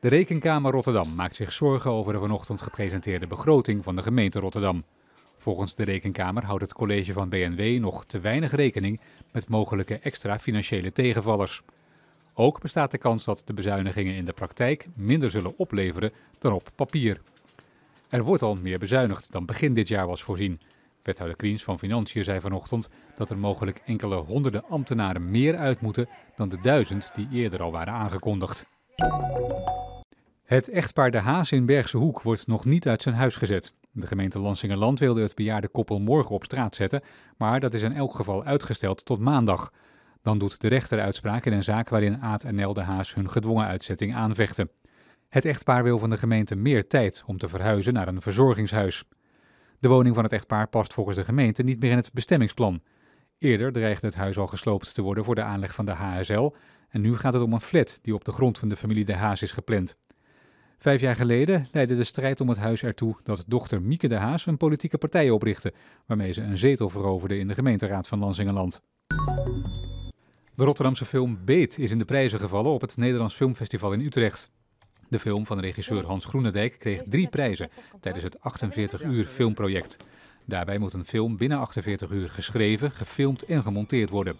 De Rekenkamer Rotterdam maakt zich zorgen over de vanochtend gepresenteerde begroting van de gemeente Rotterdam. Volgens de Rekenkamer houdt het college van BNW nog te weinig rekening met mogelijke extra financiële tegenvallers. Ook bestaat de kans dat de bezuinigingen in de praktijk minder zullen opleveren dan op papier. Er wordt al meer bezuinigd dan begin dit jaar was voorzien. Wethouder Kriens van Financiën zei vanochtend dat er mogelijk enkele honderden ambtenaren meer uit moeten dan de duizend die eerder al waren aangekondigd. Het echtpaar De Haas in Bergse Hoek wordt nog niet uit zijn huis gezet. De gemeente Lansingerland wilde het bejaarde koppel morgen op straat zetten, maar dat is in elk geval uitgesteld tot maandag. Dan doet de rechter uitspraak in een zaak waarin Aad en Nel De Haas hun gedwongen uitzetting aanvechten. Het echtpaar wil van de gemeente meer tijd om te verhuizen naar een verzorgingshuis. De woning van het echtpaar past volgens de gemeente niet meer in het bestemmingsplan. Eerder dreigde het huis al gesloopt te worden voor de aanleg van de HSL en nu gaat het om een flat die op de grond van de familie De Haas is gepland. Vijf jaar geleden leidde de strijd om het huis ertoe dat dochter Mieke de Haas een politieke partij oprichtte, waarmee ze een zetel veroverde in de gemeenteraad van Lansingerland. De Rotterdamse film Beet is in de prijzen gevallen op het Nederlands Filmfestival in Utrecht. De film van regisseur Hans Groenendijk kreeg drie prijzen tijdens het 48-uur filmproject. Daarbij moet een film binnen 48 uur geschreven, gefilmd en gemonteerd worden.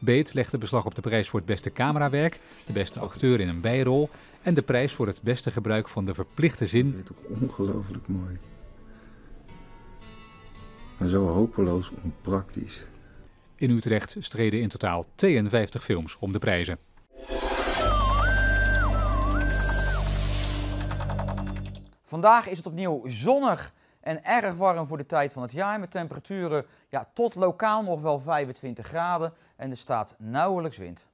Beet legde beslag op de prijs voor het beste camerawerk, de beste acteur in een bijrol en de prijs voor het beste gebruik van de verplichte zin. Dit ook ongelooflijk mooi. Maar zo hopeloos onpraktisch. In Utrecht streden in totaal 52 films om de prijzen. Vandaag is het opnieuw zonnig en erg warm voor de tijd van het jaar met temperaturen ja, tot lokaal nog wel 25 graden en er staat nauwelijks wind.